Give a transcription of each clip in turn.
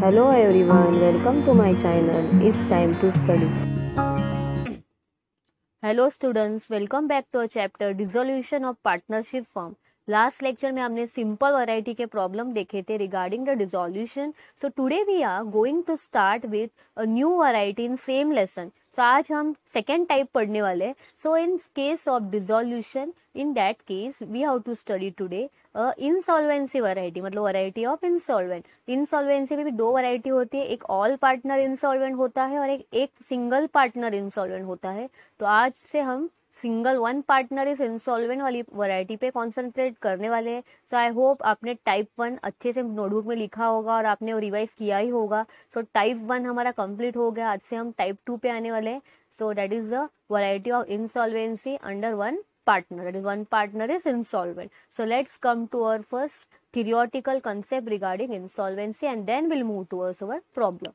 Hello everyone, welcome to my channel. It's time to study. Hello students, welcome back to a chapter Dissolution of Partnership Firm. Last lecture में हमने simple variety के problem देखे थे regarding the dissolution so today we are going to start with a new variety in same lesson so आज हम second type पढ़ने वाले so in case of dissolution in that case we have to study today insolvency variety मतलब variety of insolvent insolvency में भी दो variety होती है एक ऑल पार्टनर इंसॉल्वेंट होता है और एक एक सिंगल पार्टनर इंसॉल्वेंट होता है तो आज से हम single one partner is insolvent वाली वैरायटी पे कॉन्सेंट्रेट करने वाले हैं सो आई होप आपने टाइप वन अच्छे से नोटबुक में लिखा होगा और आपने रिवाइज किया ही होगा सो टाइप वन हमारा कंप्लीट हो गया आज से हम टाइप टू पे आने वाले हैं so that is the variety of insolvency under one partner that is one partner is insolvent so let's come to our first theoretical concept regarding insolvency and then will move towards our problem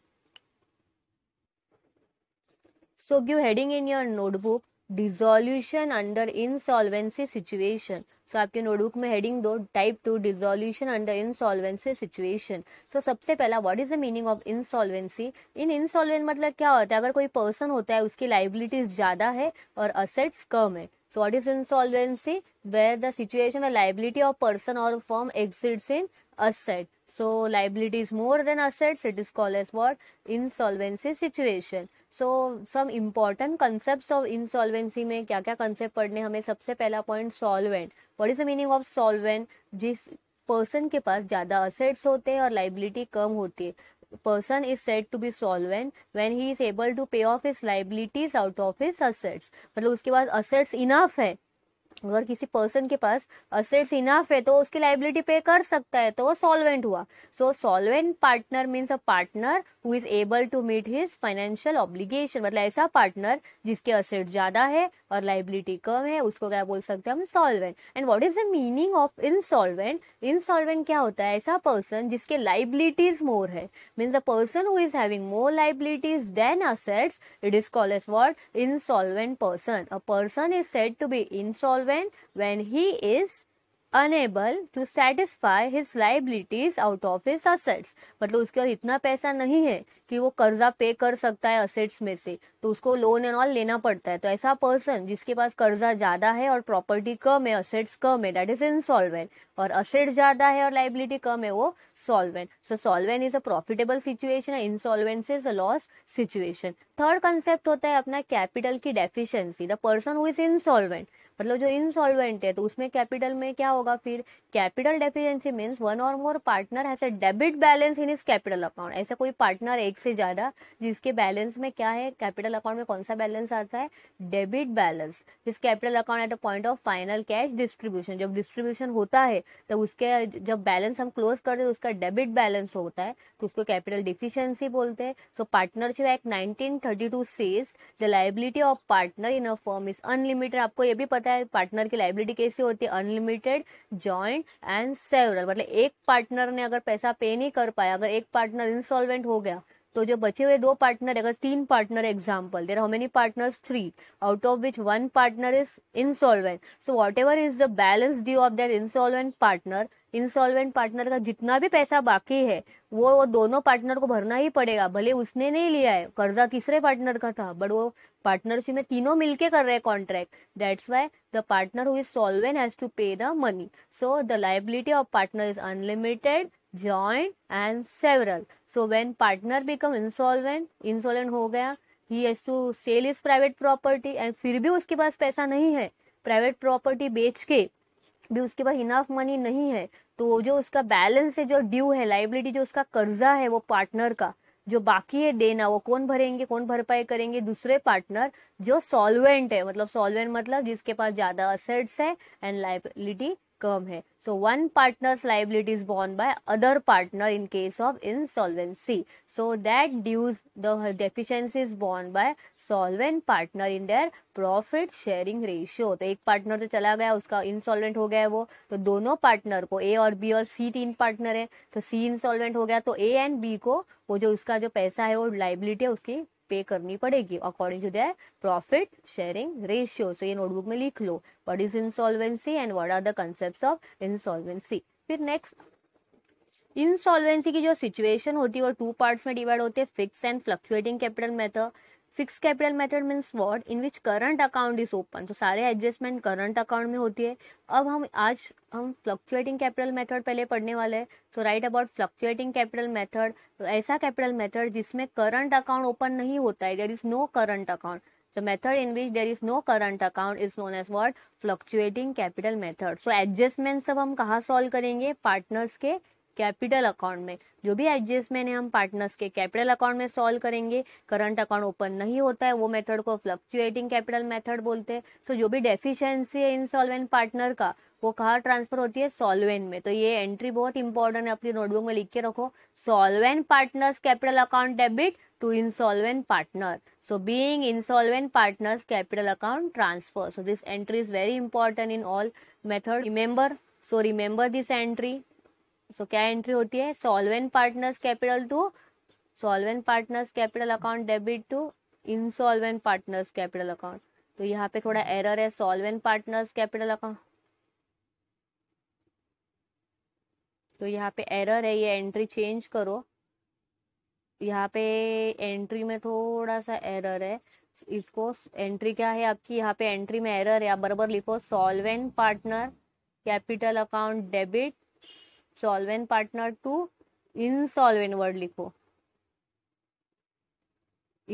so give heading in your notebook dissolution under insolvency situation so आपके notebook में heading दो type two dissolution under insolvency situation so सबसे पहला what is the meaning of insolvency in insolvent मतलब क्या होता है अगर कोई पर्सन होता है उसकी लाइबिलिटीज ज़्यादा है और असेट्स कम है so what is insolvency? Where the situation where liability of person or firm exceeds in asset. So liability is more than assets. It is called as what? Insolvency situation. So some important concepts of insolvency में क्या क्या concept पढ़ने हमें सबसे पहला point solvent. What is the meaning of solvent? जिस person के पास ज़्यादा असेट्स होते हैं और लाइबिलिटी कम होती है person is said to be solvent when he is able to pay off his liabilities out of his assets मतलब उसके पास assets enough है अगर किसी पर्सन के पास असेट्स इनाफ है तो उसकी लाइबिलिटी पे कर सकता है तो वो सॉल्वेंट हुआ so solvent partner means a partner who is able to meet his financial obligation मतलब ऐसा पार्टनर जिसके असेट ज्यादा है और लाइबिलिटी कम है उसको क्या बोल सकते हैं हम solvent and what is the meaning of insolvent insolvent क्या होता है ऐसा पर्सन जिसके लाइबिलिटीज मोर है means a person who is having more liabilities than assets it is call as what insolvent person a person is said to be insolvent when when he is unable to satisfy his liabilities out of his assets मतलब उसके पास इतना पैसा नहीं है कि वो कर्जा पे कर सकता है असेट्स में से तो उसको लोन एंड ऑल लेना पड़ता है तो ऐसा पर्सन जिसके पास कर्जा ज़्यादा है और प्रॉपर्टी कम है असेट्स कम है दैट इज इनसॉल्वेंट और असेट ज़्यादा है और लाइबिलिटी कम है वो solvent so solvent is a profitable situation insolvency is a loss situation third concept होता है अपना कैपिटल की deficiency the person who is insolvent मतलब जो इनसॉल्वेंट है तो उसमें कैपिटल में क्या होगा फिर कैपिटल डेफिशिएंसी मीन्स वन और more partner has a debit balance in his capital account ऐसा कोई पार्टनर एक से ज़्यादा जिसके बैलेंस में क्या है कैपिटल अकाउंट में कौन सा बैलेंस आता है डेबिट बैलेंस जिस capital account at a point of final cash distribution जब डिस्ट्रीब्यूशन होता है तो उसके जब बैलेंस हम क्लोज करते हैं तो उसका डेबिट बैलेंस होता है तो उसको कैपिटल डिफिशियंसी बोलते हैं so partnership act nineteen thirty two says the liability of partner in a firm is unlimited आपको ये भी पता है पार्टनर की लाइबिलिटी कैसी होती है अनलिमिटेड जॉइंट एंड सेवरल मतलब एक पार्टनर ने अगर पैसा पे नहीं कर पाया अगर एक पार्टनर इंसॉल्वेंट हो गया तो जो बचे हुए दो पार्टनर अगर तीन partner example there how many partners three out of which one partner is insolvent so whatever is the balance due of that insolvent partner insolvent partner का जितना भी पैसा बाकी है वो वो दोनों पार्टनर को भरना ही पड़ेगा भले उसने नहीं लिया है कर्जा तीसरे पार्टनर का था बट वो पार्टनरशिप में तीनों मिलके कर रहे हैं contract that's why the partner who is solvent has to pay the money so the liability of partner is unlimited joint and several so when partner become insolvent insolvent हो गया he has to sell his private property and फिर भी उसके पास पैसा नहीं है private property बेच के भी उसके पास इनफ मनी नहीं है तो जो उसका बैलेंस है जो ड्यू है लाइबिलिटी जो उसका कर्जा है वो पार्टनर का जो बाकी है देना वो कौन भरेंगे कौन भरपाई करेंगे दूसरे पार्टनर जो सॉल्वेंट है मतलब सॉल्वेंट मतलब जिसके पास ज़्यादा असेट्स है एंड लाइबिलिटी कम है so one partners liability is borne by other partner in case of insolvency so that dues the deficiency is borne by solvent partner in their profit sharing ratio तो एक partner तो चला गया उसका insolvent हो गया है वो तो दोनों पार्टनर को ए और बी और सी तीन पार्टनर है तो सी इंसॉल्वेंट हो गया तो ए एंड बी को वो जो उसका जो पैसा है वो लाइबिलिटी है उसकी पे करनी पड़ेगी according to their profit sharing ratio so ये नोटबुक में लिख लो what is insolvency and what are the concept of insolvency फिर नेक्स्ट इंसॉल्वेंसी की जो सिचुएशन होती है वो टू पार्ट्स में डिवाइड होते हैं fix and fluctuating capital method fix capital method means what in which current account is open तो सारे एडजस्टमेंट करंट अकाउंट में होती है अब हम आज हम फ्लक्चुएटिंग कैपिटल मेथड पहले पढ़ने वाले हैं तो right about fluctuating capital method तो ऐसा कैपिटल मेथड जिसमें करंट अकाउंट ओपन नहीं होता है there is no current account so method in which there is no current account is known as what fluctuating capital method so adjustment सब हम कहाँ solve करेंगे पार्टनर्स के कैपिटल अकाउंट में जो भी एडजस्टमेंट है हम पार्टनर्स के कैपिटल अकाउंट में सॉल्व करेंगे करंट अकाउंट ओपन नहीं होता है वो मेथड को फ्लक्चुएटिंग कैपिटल मेथड बोलते हैं सो so, जो भी डेफिशिएंसी है इंसॉल्वेंट पार्टनर का वो कहाँ ट्रांसफर होती है सॉल्वेंट में तो ये एंट्री बहुत इंपॉर्टेंट है अपनी नोटबुक में लिख के रखो solvent partners capital account debit to insolvent partner so being insolvent partners capital account transfer so this entry is very important in all method remember so remember this entry so क्या entry होती है solvent partners capital to solvent partners capital account debit to insolvent partners capital account तो यहाँ पे थोड़ा error है solvent partners capital account तो यहाँ पे एरर है ये एंट्री चेंज करो यहाँ पे एंट्री में थोड़ा सा एरर है इसको एंट्री क्या है आपकी यहाँ पे एंट्री में एरर है आप बराबर लिखो solvent partner capital account debit solvent partner to insolvent word लिखो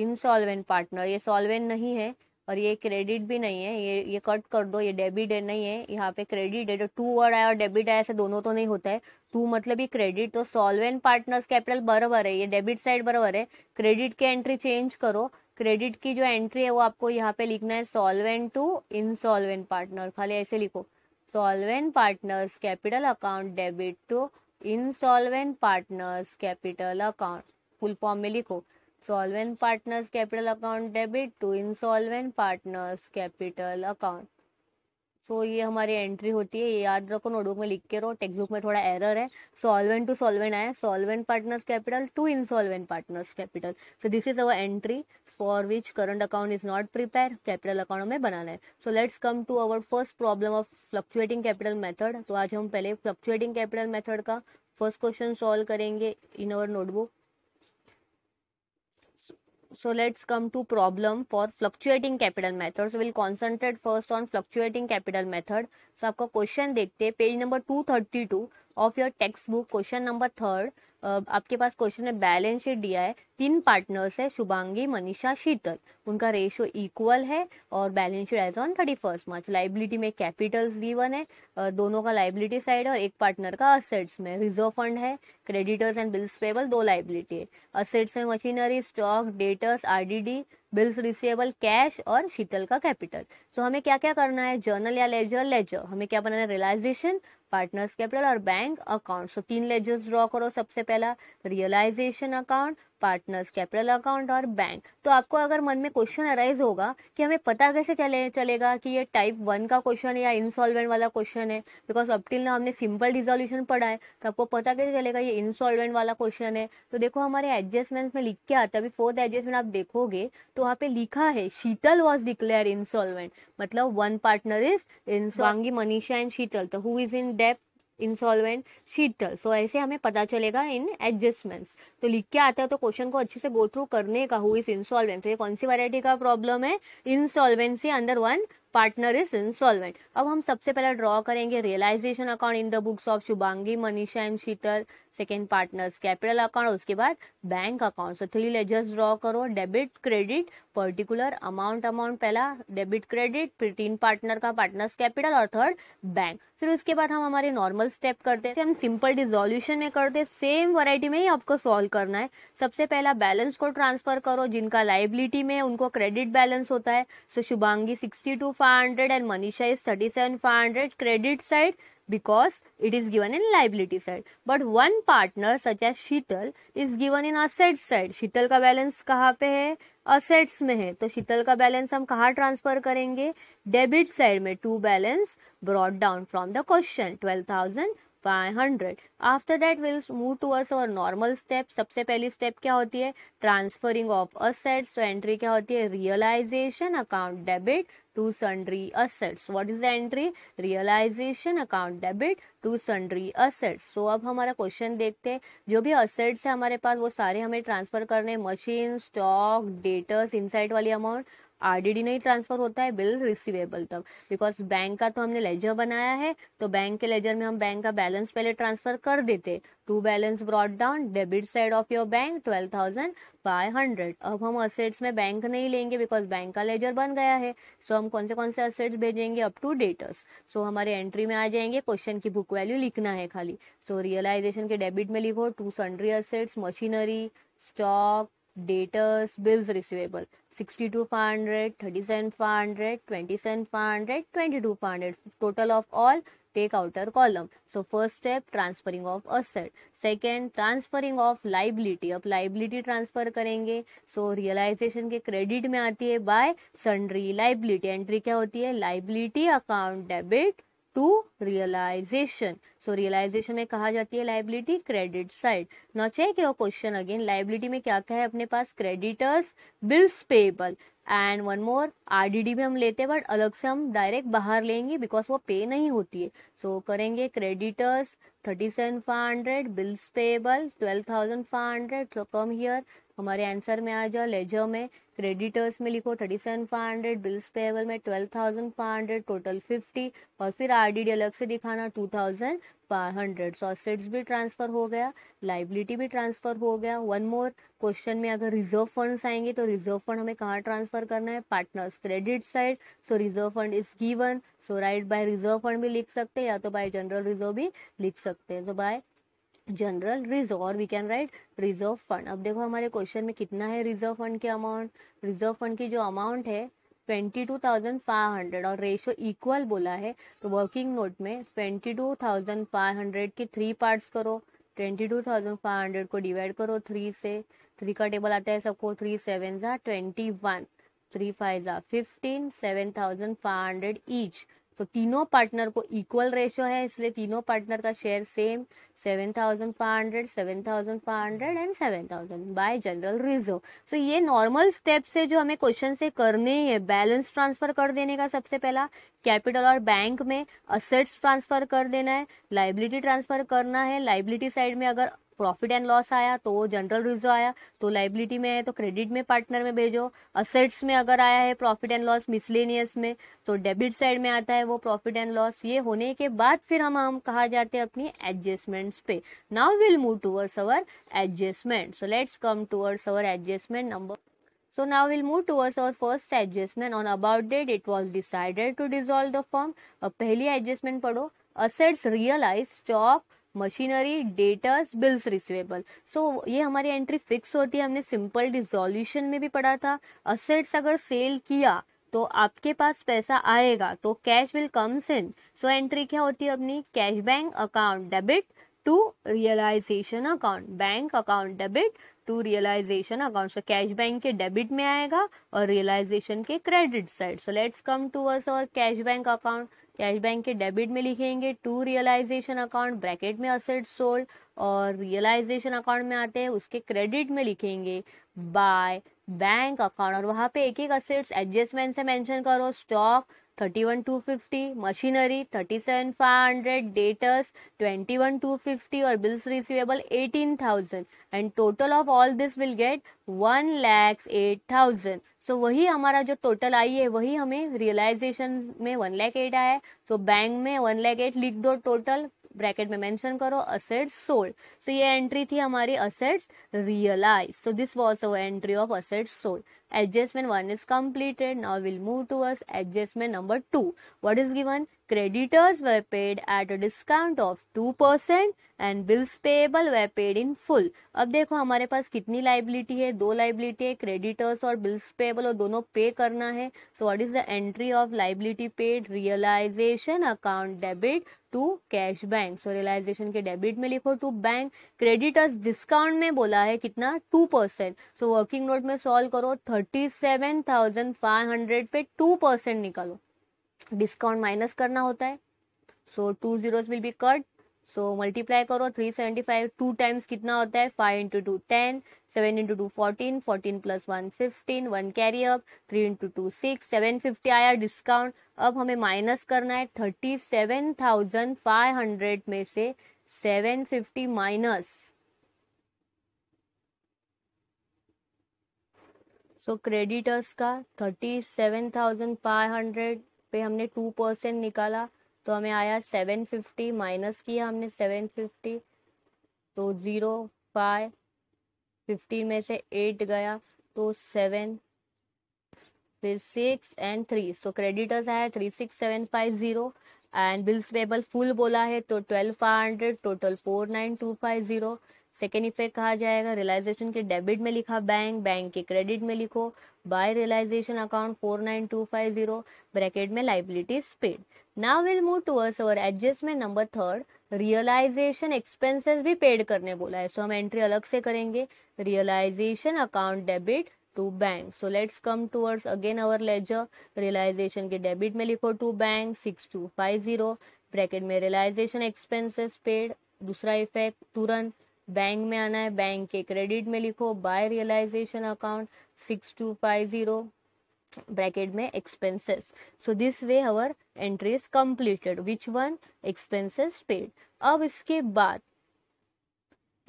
इनसॉल्वेंट पार्टनर ये सॉल्वेंट नहीं है और ये क्रेडिट भी नहीं है ये ये कट कर दो ये डेबिट है नहीं है यहाँ पे क्रेडिट है जो टू वर्ड आया और डेबिट आया ऐसे दोनों तो नहीं होता है टू मतलब ये क्रेडिट तो सॉल्वेंट पार्टनर्स कैपिटल बराबर है ये डेबिट साइड बराबर है क्रेडिट की एंट्री चेंज करो क्रेडिट की जो एंट्री है वो आपको यहाँ पे लिखना है सॉल्वेंट टू इनसॉल्वेंट पार्टनर खाली ऐसे लिखो solvent partners capital account debit to insolvent partners capital account full form में लिखो solvent partners capital account debit to insolvent partners capital account so so, ये हमारी एंट्री होती है ये याद रखो नोटबुक में लिख के रहो टेक्स्ट बुक में थोड़ा एरर है सॉल्वेंट टू सॉल्वेंट आया solvent partners capital to insolvent partners capital so this is our entry for which current account is not prepare capital account में बनाना है so let's come to our first problem of fluctuating capital method तो आज हम पहले fluctuating capital method का first question solve करेंगे in our notebook so let's come to problem for fluctuating capital methods we'll concentrate first on fluctuating capital method so aapka question dekhte page number 232 of your text book question number third आपके पास question में balance sheet दिया है तीन partners है शुभांगी मनीषा शीतल उनका ratio equal है और balance sheet as on thirty first March liability में कैपिटल्स गिवन है uh, दोनों का लाइबिलिटी साइड और एक पार्टनर का असेट्स में रिजर्व फंड है क्रेडिटर्स एंड बिल्स पेबल दो लाइबिलिटी है असेट्स में machinery stock debtors RDD bills receivable cash और शीतल का कैपिटल तो so, हमें क्या क्या करना है जर्नल या लेजर लेजर हमें क्या बनाना है रियलाइजेशन पार्टनर्स कैपिटल और बैंक अकाउंट सो तीन लेजर्स ड्रॉ करो सबसे पहला realization account partners capital account और बैंक तो आपको अगर मन में क्वेश्चन अराइज होगा कि हमें पता कैसे चले चलेगा कि ये टाइप वन का क्वेश्चन है या इंसॉल्वेंट वाला क्वेश्चन है बिकॉज अब टिल ना हमने सिंपल डिजोल्यूशन पढ़ा है तो आपको पता कैसे चलेगा ये इंसॉल्वेंट वाला क्वेश्चन है तो देखो हमारे एडजस्टमेंट में लिख के आता है अभी फोर्थ एडजस्टमेंट आप देखोगे तो वहाँ पे लिखा है शीतल वॉज डिक्लेयर इंसॉल्वेंट मतलब one partner is Swangi Manisha and Sheetal तो हु इज इन डेप इंसॉल्वेंट शीतल सो ऐसे हमें पता चलेगा इन एडजस्टमेंट्स तो लिख के आता है तो क्वेश्चन को अच्छे से गो थ्रू करने का हुई इस इंसॉल्वेंट तो ये कौन सी वैरायटी का प्रॉब्लम है insolvency under one partner is insolvent अब हम सबसे पहले ड्रॉ करेंगे realization account in the books of Shubhangi Manisha and Sheetal second partners capital account उसके बाद bank account so three ledgers draw करो debit credit particular amount amount पहला डेबिट क्रेडिट फिर तीन पार्टनर का पार्टनर्स कैपिटल और थर्ड बैंक फिर उसके बाद हम हमारे नॉर्मल स्टेप करते हैं हम सिंपल डिजोल्यूशन में करते हैं सेम वराइटी में ही आपको सॉल्व करना है सबसे पहला बैलेंस को ट्रांसफर करो जिनका लाइबिलिटी में उनको क्रेडिट बैलेंस होता है so so, Shubhangi sixty two five hundred and Manisha is thirty seven five hundred credit side because it is given in liability side but one partner such as Sheetal is given in asset side Sheetal का balance कहाँ पे है assets में है तो शीतल का balance हम कहाँ ट्रांसफर करेंगे डेबिट साइड में to balance brought down from the question twelve thousand by hundred after that will move to us और नॉर्मल स्टेप सबसे पहली स्टेप क्या होती है ट्रांसफरिंग ऑफ असेट्स तो एंट्री क्या होती है realization account debit to sundry assets what is the entry realization account debit to sundry assets so अब हमारा क्वेश्चन देखते हैं जो भी असेट्स है हमारे पास वो सारे हमें ट्रांसफर करने मशीन स्टॉक डेटर्स इनसाइट वाली अमाउंट आरडीडी नहीं ट्रांसफर होता है बिल रिसीवेबल तक बिकॉज बैंक का तो हमने लेजर बनाया है तो बैंक के लेजर में हम बैंक का बैलेंस पहले ट्रांसफर कर देते to balance brought down debit side of your bank twelve thousand five hundred अब हम असेट्स में बैंक नहीं लेंगे बिकॉज बैंक का लेजर बन गया है सो so हम कौन से कौन से असेट्स भेजेंगे अप टू डेटर्स सो हमारे एंट्री में आ जाएंगे क्वेश्चन की बुक वैल्यू लिखना है खाली सो so, रियलाइजेशन के डेबिट में लिखो to sundry assets machinery stock debtors bills receivable sixty two five hundred thirty seven five hundred twenty seven five hundred twenty two five hundred total of all take outer column so first step transferring of asset second transferring of liability अब liability transfer करेंगे so so realization के credit में आती है bye sundry liability entry क्या होती है liability account debit to realization so realization में कहा जाती है लाइबिलिटी क्रेडिट साइड ना check your question again liability में क्या क्या है अपने पास creditors bills payable and one more R D D भी हम लेते हैं बट अलग से हम डायरेक्ट बाहर लेंगे बिकॉज वो पे नहीं होती है सो so, करेंगे creditors thirty seven five hundred bills payable twelve thousand five hundred come here हमारे आंसर में आ जाओ लेजर में क्रेडिटर्स में लिखो thirty seven five hundred bills payable में twelve thousand five hundred total fifty और फिर आर डी डी अलग से दिखाना two thousand five hundred so assets भी ट्रांसफर हो गया लाइबिलिटी भी ट्रांसफर हो गया वन मोर क्वेश्चन में अगर रिजर्व फंड्स आएंगे तो रिजर्व फंड हमें कहाँ ट्रांसफर करना है partners credit side so reserve fund is given so write by reserve fund भी लिख सकते हैं या तो बाय जनरल रिजर्व भी लिख सकते हैं तो बाय जनरल रिजर्व और we can write reserve fund अब देखो हमारे क्वेश्चन में कितना है रिजर्व फंड के अमाउंट रिजर्व फंड की जो अमाउंट है twenty two thousand five hundred और रेशो इक्वल बोला है तो वर्किंग नोट में twenty two thousand five hundred के थ्री पार्ट्स करो twenty two thousand five hundred को डिवाइड करो थ्री से थ्री का टेबल आता है सबको थ्री सेवन ज़ा ट्वेंटी वन थ्री फाइव ज़ा fifteen seven thousand five hundred each so तो so, तीनों पार्टनर को इक्वल रेशियो है इसलिए तीनों पार्टनर का share same seven thousand five hundred seven thousand five hundred and seven thousand by general reserve so ये normal steps है जो हमें क्वेश्चन से करने है बैलेंस ट्रांसफर कर देने का सबसे पहला कैपिटल और बैंक में असेट्स ट्रांसफर कर देना है लाइबिलिटी ट्रांसफर करना है लाइबिलिटी साइड में अगर प्रॉफिट एंड लॉस आया तो जनरल रिजर्व आया तो लाइबिलिटी में है तो क्रेडिट में पार्टनर में भेजो असेट्स में अगर आया है प्रॉफिट एंड लॉस मिसलेनियस में तो डेबिट साइड में आता है वो प्रॉफिट एंड लॉस ये होने के बाद फिर हम हम कहा जाते हैं अपनी एडजस्टमेंट्स पे now will move towards our adjustment so let's come towards our adjustment number So now we'll move towards our first adjustment. On about date, it was decided to dissolve the firm. अब pehli adjustment padho Assets realized, stock machinery debtors bills receivable so ये हमारी entry fix होती है हमने simple dissolution में भी पढ़ा था असेट्स अगर सेल किया तो आपके पास पैसा आएगा तो cash will comes in so entry क्या होती है अपनी cash bank account debit to realization account bank account debit to realization account so cash bank के डेबिट में आएगा और रियलाइजेशन के credit side so let's come to us और cash bank account cash bank के डेबिट में लिखेंगे to realization account bracket में असेट सोल्ड और रियलाइजेशन अकाउंट में आते हैं उसके क्रेडिट में लिखेंगे बाय बैंक अकाउंट और वहाँ पे एक एक असेट्स एडजस्टमेंट से मेंशन करो stock thirty one two fifty machinery thirty seven five hundred debtors twenty one two fifty और bills receivable eighteen thousand and total of all this will get one lakhs eight thousand so वही हमारा जो total I है वही हमें realisation में one lakh eight आया है सो बैंक में वन लैख एट लिख दो टोटल ब्रैकेट में मेंशन करो असेट्स सोल्ड सो ये एंट्री थी हमारी assets realize so this was our entry of assets sold adjustment one is completed now will move to us adjustment number two what is given creditors were paid at a discount of two percent and bills payable were paid in full अब देखो हमारे पास कितनी liability है दो liability है creditors और bills payable और दोनों पे करना है so what is the entry of liability paid realization account debit to cash bank so realization के डेबिट में लिखो टू बैंक क्रेडिटर्स डिस्काउंट में बोला है कितना two percent so working note में सॉल्व करो thirty seven thousand five hundred पे टू परसेंट निकालो डिस्काउंट माइनस करना होता है so two zeros will be cut so multiply करो three seventy five two times कितना होता है five into two ten seven into two fourteen fourteen plus one fifteen one carry up three into two six seven fifty आया discount अब हमें minus करना है thirty seven thousand five hundred में से seven fifty minus so creditors का thirty seven thousand five hundred पे हमने टू परसेंट निकाला तो हमें आया सेवन फिफ्टी माइनस किया हमने सेवन फिफ्टी तो ज़ीरो फाइव फिफ्टीन में से एट गया तो सेवन फिर six and three so creditors आया three six seven five zero and bills payable full बोला है तो twelve five hundred total four nine two five zero second effect कहा जाएगा रियलाइजेशन के डेबिट में लिखा बैंक बैंक के क्रेडिट में लिखो by realization account four nine two five zero bracket में liability paid now will move towards our adjustment number third realization expenses भी पेड करने बोला है सो so, हम एंट्री अलग से करेंगे realization account debit to bank so let's come towards again our ledger realization के डेबिट में लिखो to bank six two five zero bracket में रियलाइजेशन एक्सपेंसेस पेड दूसरा इफेक्ट तुरंत बैंक में आना है बैंक के क्रेडिट में लिखो by realization account six two five zero bracket में expenses so this way our entry is completed which one expenses paid अब इसके बाद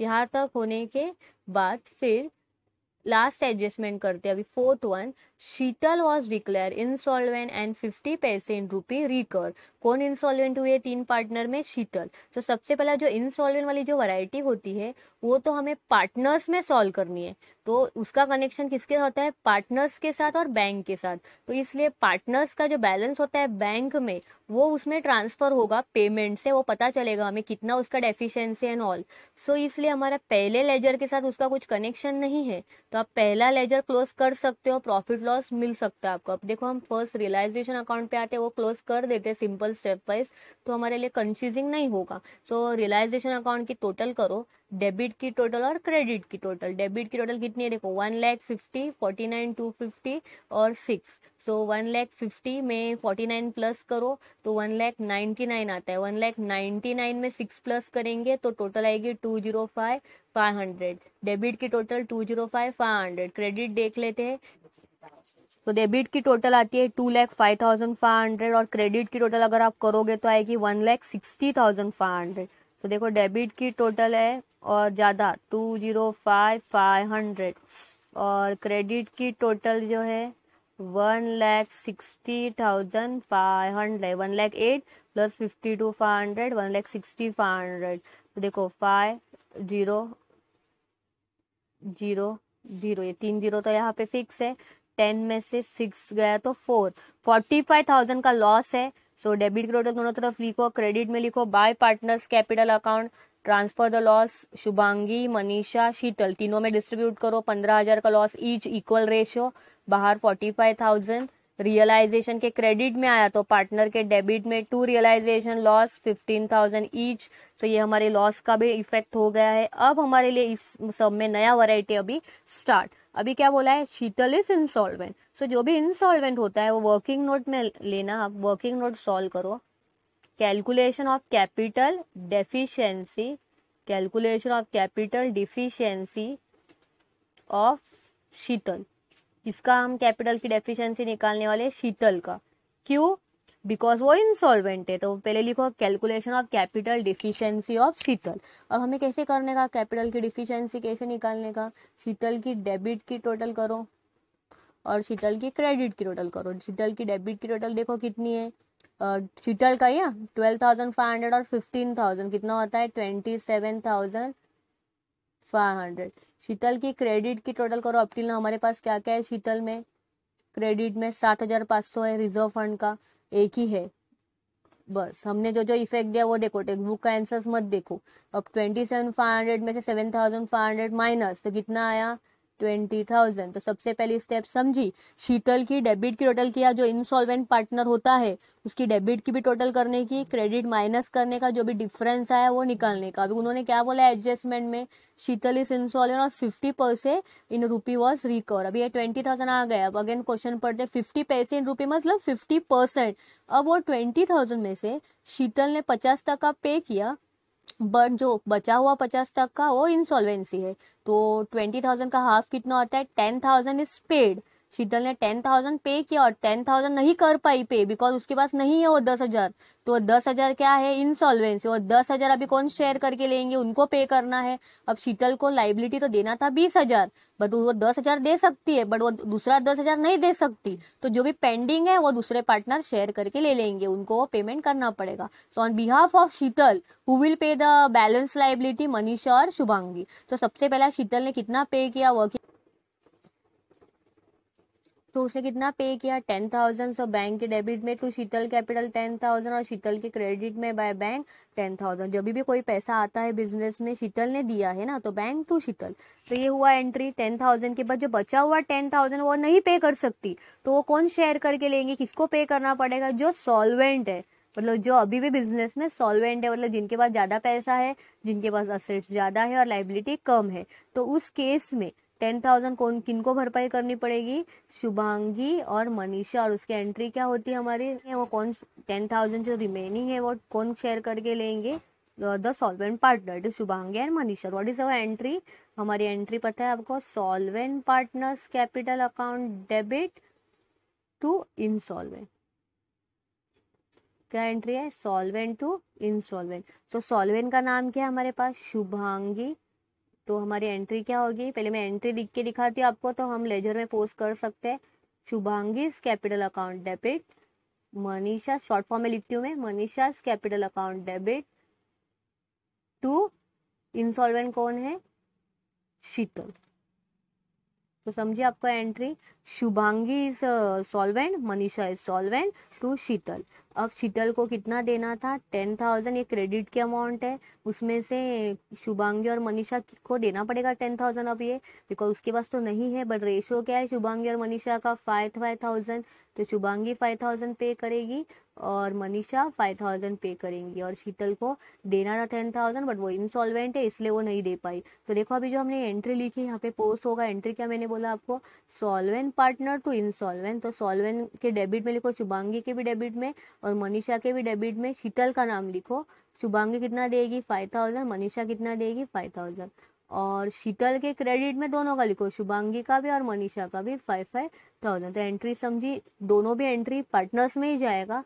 यहाँ तक होने के बाद फिर लास्ट एडजस्टमेंट करते अभी fourth one Sheetal was declare insolvent and fifty percent rupee रिकर कौन इंसॉल्वेंट हुए तीन पार्टनर में शीतल तो सबसे पहला जो इंसॉल्वेंट वाली जो वैरायटी होती है वो तो हमें पार्टनर्स में सॉल्व करनी है तो उसका कनेक्शन किसके होता है पार्टनर्स के साथ और बैंक के साथ तो इसलिए पार्टनर्स का जो बैलेंस होता है बैंक में वो उसमें ट्रांसफ़र होगा पेमेंट से वो पता चलेगा हमें कितना उसका डेफिशिएंसी एंड ऑल सो इसलिए हमारा पहले लेजर के साथ उसका कुछ कनेक्शन नहीं है तो आप पहला लेजर क्लोज कर सकते हो प्रॉफिट लॉस मिल सकता है आपको अब देखो हम फर्स्ट रियलाइजेशन अकाउंट पे आते हैं वो क्लोज कर देते हैं सिंपल स्टेप वाइज तो हमारे लिए कन्फ्यूजिंग नहीं होगा सो रियलाइजेशन अकाउंट की टोटल करो डेबिट की टोटल और क्रेडिट की टोटल डेबिट की टोटल कितनी है देखो one lakh fifty forty nine two fifty और six so one lakh fifty में फोर्टी नाइन प्लस करो तो वन लैख नाइन्टी नाइन आता है वन लैख नाइन्टी नाइन में सिक्स प्लस करेंगे तो टोटल आएगी two zero five five hundred debit की total two zero five five hundred credit देख लेते हैं तो डेबिट की टोटल आती है two lakh five thousand five hundred और क्रेडिट की टोटल अगर आप करोगे तो आएगी one lakh sixty thousand five hundred so देखो डेबिट की टोटल है और ज़्यादा two zero five five hundred और क्रेडिट की टोटल जो है one lakh sixty thousand five hundred one lakh eight plus fifty two five hundred one lakh sixty five hundred देखो फाइव जीरो जीरो जीरो ये तीन जीरो तो यहाँ पे फिक्स है टेन में से सिक्स गया तो फोर फोर्टी फाइव थाउजेंड का लॉस है सो डेबिट क्रेडिट दोनों तरफ लिखो क्रेडिट में लिखो by partners capital account transfer the loss Shubhangi Manisha Sheetal तीनों में डिस्ट्रीब्यूट करो पंद्रह हजार का लॉस ईच इक्वल रेशियो बाहर फोर्टी फाइव थाउजेंड रियलाइजेशन के क्रेडिट में आया तो पार्टनर के डेबिट में to realization loss fifteen thousand each तो ये हमारे लॉस का भी इफेक्ट हो गया है अब हमारे लिए इस सब में नया वैरायटी अभी स्टार्ट अभी क्या बोला है शीतल इज इंसॉल्वेंट सो जो भी इंसॉल्वेंट होता है वो वर्किंग नोट में लेना आप वर्किंग नोट सॉल्व करो calculation of capital deficiency calculation of capital deficiency of Sheetal जिसका हम कैपिटल की डेफिशिएंसी निकालने वाले शीतल का क्यों बिकॉज वो इंसॉल्वेंट है तो पहले लिखो calculation of capital deficiency of Sheetal अब हमें कैसे करने का कैपिटल की डिफिशियंसी कैसे निकालने का शीतल की डेबिट की टोटल करो और शीतल की क्रेडिट की टोटल करो शीतल की डेबिट की टोटल देखो कितनी है शीतल का या ट्वेल्व थाउजेंड फाइव हंड्रेड और फिफ्टीन थाउजेंड कितना होता है twenty seven thousand five hundred Sheetal की क्रेडिट की टोटल करो अपटिल हमारे पास क्या क्या है शीतल में क्रेडिट में सात हजार पाँच सौ है रिजर्व फंड का एक ही है बस हमने जो जो इफेक्ट दिया वो देखो टेक्स बुक का एंसर्स मत देखो अब ट्वेंटी सेवन फाइव हंड्रेड में से seven thousand five hundred minus तो कितना आया ट्वेंटी थाउजेंड तो सबसे पहली स्टेप समझी शीतल की डेबिट की टोटल किया जो इंसॉल्वेंट पार्टनर होता है उसकी डेबिट की भी टोटल करने की क्रेडिट माइनस करने का जो भी डिफरेंस आया वो निकालने का अभी उन्होंने क्या बोला एडजस्टमेंट में शीतल इज इंसॉल्वेंट और फिफ्टी पैसे इन रुपी वॉज रिकवर अभी ये ट्वेंटी थाउजेंड आ गया अब अगेन क्वेश्चन पढ़ते फिफ्टी पैसे इन रुपी मतलब फिफ्टी परसेंट अब वो ट्वेंटी थाउजेंड में से शीतल ने पचास टका पे किया बट जो बचा हुआ पचास का वो इंसॉल्वेंसी है तो ट्वेंटी थाउजेंड का हाफ कितना होता है ten thousand is paid Sheetal ने टेन थाउजेंड पे किया और टेन थाउजेंड नहीं कर पाई पे बिकॉज उसके पास नहीं है वो दस हजार तो दस हजार क्या है इंसॉल्वेंसी और दस हजार अभी कौन शेयर करके लेंगे उनको पे करना है अब शीतल को लाइबिलिटी तो देना था बीस हजार बट वो दस हजार दे सकती है बट वो दूसरा दस हजार नहीं दे सकती तो जो भी पेंडिंग है वो दूसरे पार्टनर शेयर करके ले लेंगे उनको वो पेमेंट करना पड़ेगा so on behalf of Sheetal who will pay the balance liability Manisha और शुभांगी तो सबसे पहला शीतल ने कितना पे किया वो तो उसने कितना पे किया टेन थाउजेंड सो बैंक के डेबिट में to Sheetal capital ten thousand और शीतल के क्रेडिट में बाय बैंक टेन थाउजेंड जब भी कोई पैसा आता है बिजनेस में शीतल ने दिया है ना तो बैंक टू शीतल तो ये हुआ एंट्री टेन थाउजेंड के बाद जो बचा हुआ टेन थाउजेंड वो नहीं पे कर सकती तो वो कौन शेयर करके लेंगे किसको पे करना पड़ेगा जो सॉल्वेंट है मतलब जो अभी भी बिजनेस में सॉल्वेंट है मतलब जिनके पास ज़्यादा पैसा है जिनके पास असेट्स ज़्यादा है और लाइबिलिटी कम है तो उस केस में टेन थाउजेंड कौन किन को भरपाई करनी पड़ेगी शुभांगी और मनीषा और उसकी एंट्री क्या होती है हमारी वो कौन टेन थाउजेंड जो रिमेनिंग है वो कौन शेयर करके लेंगे the solvent partner it Shubhangi and Manisha what is our entry हमारी एंट्री पता है आपको solvent partners capital account debit to insolvent क्या एंट्री है solvent to insolvent so solvent का नाम क्या है हमारे पास शुभांगी तो हमारी एंट्री क्या होगी पहले मैं एंट्री लिख के दिखाती हूँ आपको तो हम लेजर में पोस्ट कर सकते हैं Shubhangi's capital account debit Manisha short form में लिखती हूँ मैं Manisha capital account debit to insolvent कौन है शीतल तो समझिए आपका entry Shubhangi is solvent uh, Manisha is solvent to Sheetal अब शीतल को कितना देना था टेन थाउजेंड ये क्रेडिट के अमाउंट है उसमें से शुभांगी और मनीषा को देना पड़ेगा टेन थाउजेंड अब ये बिकॉज उसके पास तो नहीं है बट रेशो क्या है शुभांगी और मनीषा का फाइव फाइव थाउजेंड तो शुभांगी फाइव थाउजेंड पे करेगी और मनीषा फाइव थाउजेंड पे करेंगी और शीतल को देना था टेन थाउजेंड बट वो इंसॉल्वेंट है इसलिए वो नहीं दे पाई तो देखो अभी जो हमने एंट्री ली थी यहाँ पे पोस्ट होगा एंट्री क्या मैंने बोला आपको सॉल्वेंट पार्टनर टू इंसॉल्वेंट तो सॉल्वेंट के डेबिट में लिखो शुभांगी के भी डेबिट में और मनीषा के भी डेबिट में शीतल का नाम लिखो शुभांगी कितना देगी फाइव थाउजेंड मनीषा कितना देगी फाइव थाउजेंड और शीतल के क्रेडिट में दोनों का लिखो शुभांगी का भी और मनीषा का भी फाइव फाइव थाउजेंड तो एंट्री समझी दोनों भी एंट्री पार्टनर्स में ही जाएगा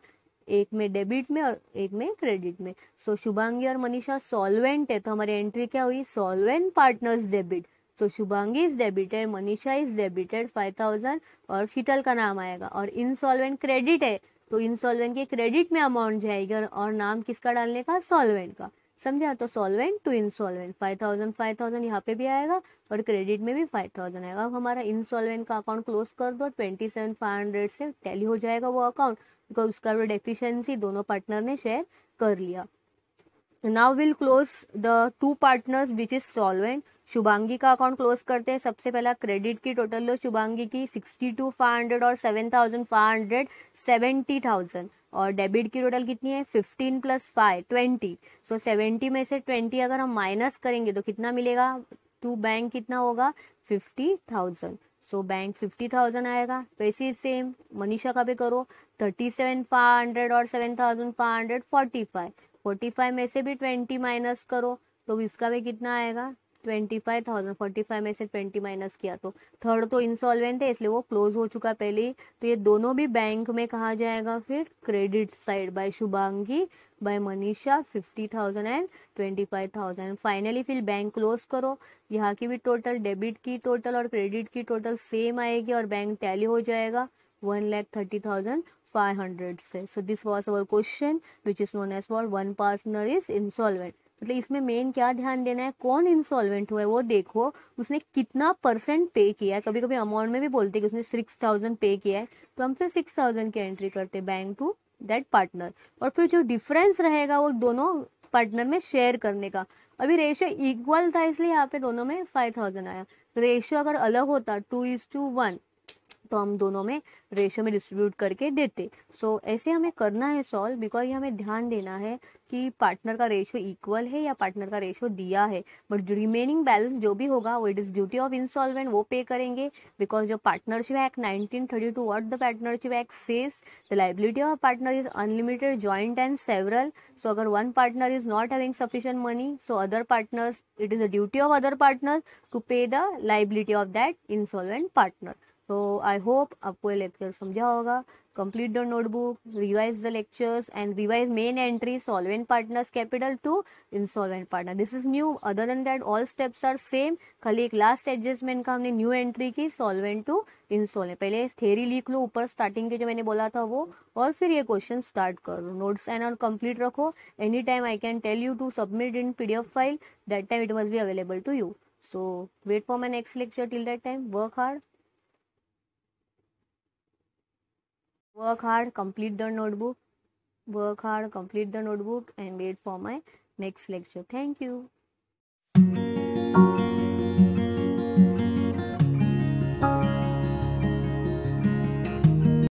एक में डेबिट में और एक में क्रेडिट में सो so, शुभांगी और मनीषा सॉल्वेंट है तो हमारी एंट्री क्या हुई सॉल्वेंट पार्टनर्स डेबिट तो Shubhangi is debited Manisha is debited five thousand और शीतल का नाम आएगा और इनसॉल्वेंट क्रेडिट है तो इनसॉल्वेंट के क्रेडिट में अमाउंट जाएगी और नाम किसका डालने का सॉल्वेंट का समझा तो solvent to insolvent five thousand five thousand यहाँ पे भी आएगा और क्रेडिट में भी फाइव थाउजेंड आएगा अब हमारा इनसॉल्वेंट का अकाउंट क्लोज कर दो ट्वेंटी सेवन फाइव हंड्रेड से टैली हो जाएगा वो अकाउंट बिकॉज उसका वो डेफिशिएंसी दोनों पार्टनर ने शेयर कर लिया now will close the two partners which is solvent Shubhangi का अकाउंट क्लोज करते हैं सबसे पहला क्रेडिट की टोटल लो शुभांगी की सिक्सटी टू फाइव हंड्रेड और seven thousand five hundred seventy thousand और डेबिट की टोटल कितनी है fifteen plus five twenty so seventy में से ट्वेंटी अगर हम माइनस करेंगे तो कितना मिलेगा टू बैंक कितना होगा fifty thousand so bank fifty thousand आएगा वैसे तो सेम मनीषा का भी करो थर्टी सेवन फाइव हंड्रेड और seven thousand five hundred forty five forty five में से भी ट्वेंटी माइनस करो तो इसका भी कितना आएगा twenty five thousand forty five में से ट्वेंटी माइनस किया तो थर्ड तो इंसॉल्वेंट है इसलिए वो क्लोज हो चुका पहले ही तो ये दोनों भी बैंक में कहा जाएगा फिर credit side by Shubhangi by Manisha fifty thousand and twenty five thousand finally फिर बैंक क्लोज करो यहाँ की भी टोटल डेबिट की टोटल और क्रेडिट की टोटल सेम आएगी और बैंक टैली हो जाएगा one lakh thirty thousand five hundred से so this was our question which is known as for one partner is insolvent मतलब इसमें मेन क्या ध्यान देना है कौन इंसॉल्वेंट हुआ है वो देखो उसने कितना परसेंट पे किया है कभी कभी अमाउंट में भी बोलते हैं कि उसने सिक्स थाउजेंड पे किया है तो हम फिर सिक्स थाउजेंड की एंट्री करते हैं बैंक टू दैट पार्टनर और फिर जो डिफरेंस रहेगा वो दोनों पार्टनर में शेयर करने का अभी रेशियो इक्वल था इसलिए यहाँ पे दोनों में फाइव थाउजेंड आया रेशियो अगर अलग होता टू इज टू वन तो हम दोनों में रेशो में डिस्ट्रीब्यूट करके देते सो so, ऐसे हमें करना है सॉल्व बिकॉज ये हमें ध्यान देना है कि पार्टनर का रेशो इक्वल है या पार्टनर का रेशो दिया है बट रिमेनिंग बैलेंस जो भी होगा वो it is duty of installment वो पे करेंगे बिकॉज जो partnership act nineteen thirty two what the partnership act says the liability of partner is unlimited joint and several so अगर one partner is not having sufficient money so other partners it is a duty of other partner to pay the liability of that installment partner तो I hope आपको ये lecture समझा होगा complete the notebook revise the lectures and revise main entry solvent partners capital to insolvent partner this is new other than that all steps are same खाली एक last adjustment का हमने new entry की solvent to installment पहले theory लिख लो ऊपर starting के जो मैंने बोला था वो और फिर ये क्वेश्चन स्टार्ट कर लो नोट्स एंड ऑल कंप्लीट रखो any time I can tell you to submit in P D F file that time it was be available to you so wait for my next lecture till that time work hard work hard complete the notebook work hard complete the notebook and wait for my next lecture thank you